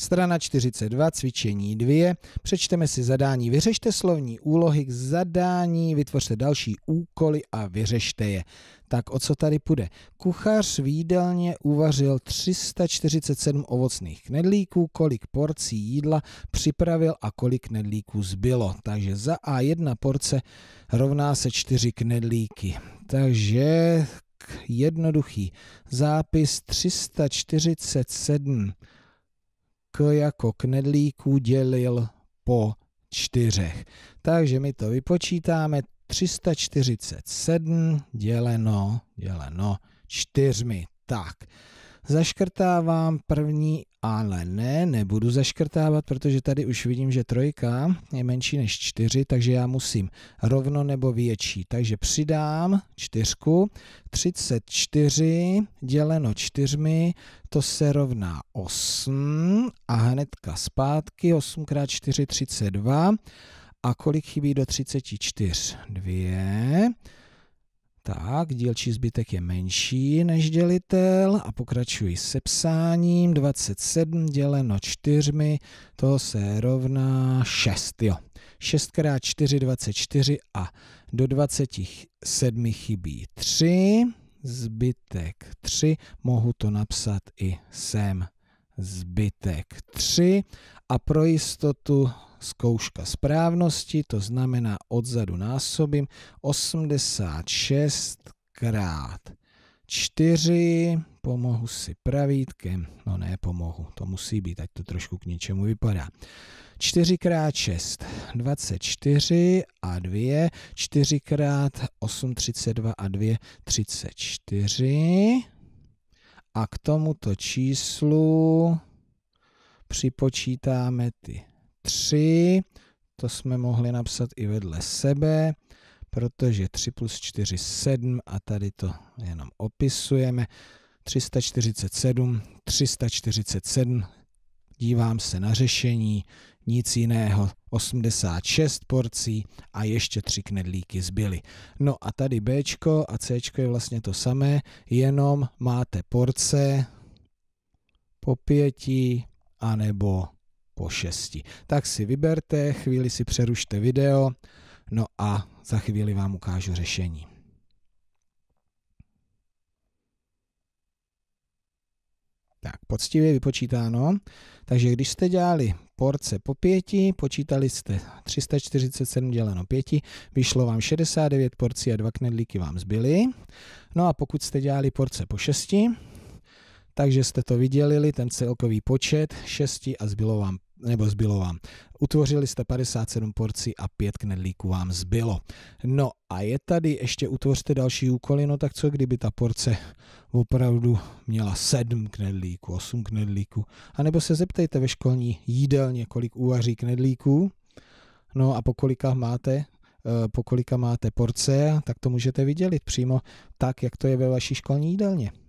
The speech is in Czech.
Strana 42, cvičení 2. Přečteme si zadání. Vyřešte slovní úlohy k zadání, vytvořte další úkoly a vyřešte je. Tak o co tady půjde? Kuchař v jídelně uvařil 347 ovocných knedlíků, kolik porcí jídla připravil a kolik knedlíků zbylo. Takže za A jedna porce rovná se 4 knedlíky. Takže jednoduchý zápis 347 jako knedlíků dělil po čtyřech. Takže my to vypočítáme 347 děleno, děleno čtyřmi. Tak, Zaškrtávám první, ale ne, nebudu zaškrtávat, protože tady už vidím, že trojka je menší než čtyři, takže já musím rovno nebo větší. Takže přidám čtyřku, 34 děleno čtyřmi, to se rovná 8 a hnedka zpátky, 8 x 4, 32. A kolik chybí do 34? 2. Tak, dílčí zbytek je menší než dělitel a pokračuji se psáním. 27 děleno 4, to se rovná 6, jo. 6 x 4, 24 a do 27 chybí 3, zbytek 3, mohu to napsat i sem zbytek 3 a pro jistotu zkouška správnosti, to znamená odzadu násobím 86 krát 4, pomohu si pravítkem, no ne pomohu, to musí být, ať to trošku k něčemu vypadá. 4 x 6, 24 a 2, 4 x 8, 32 a 2, 34. A k tomuto číslu připočítáme ty 3, to jsme mohli napsat i vedle sebe, protože 3 plus 4, 7 a tady to jenom opisujeme. 347, 347, dívám se na řešení, nic jiného, 86 porcí a ještě tři knedlíky zbyly. No a tady B a C je vlastně to samé, jenom máte porce po pěti anebo po 6. Tak si vyberte, chvíli si přerušte video, no a za chvíli vám ukážu řešení. Tak, poctivě vypočítáno. Takže když jste dělali porce po pěti, počítali jste 347 děleno pěti, vyšlo vám 69 porcí a dva knedlíky vám zbyly. No a pokud jste dělali porce po šesti, takže jste to vydělili, ten celkový počet šesti a zbylo vám nebo zbylo vám. Utvořili jste 57 porcí a 5 knedlíků vám zbylo. No a je tady, ještě utvořte další úkoly, no tak co kdyby ta porce opravdu měla 7 knedlíků, 8 knedlíků. A nebo se zeptejte ve školní jídelně, kolik uvaří knedlíků, no a po kolika máte eh, po kolika máte porce, tak to můžete vydělit přímo tak, jak to je ve vaší školní jídelně.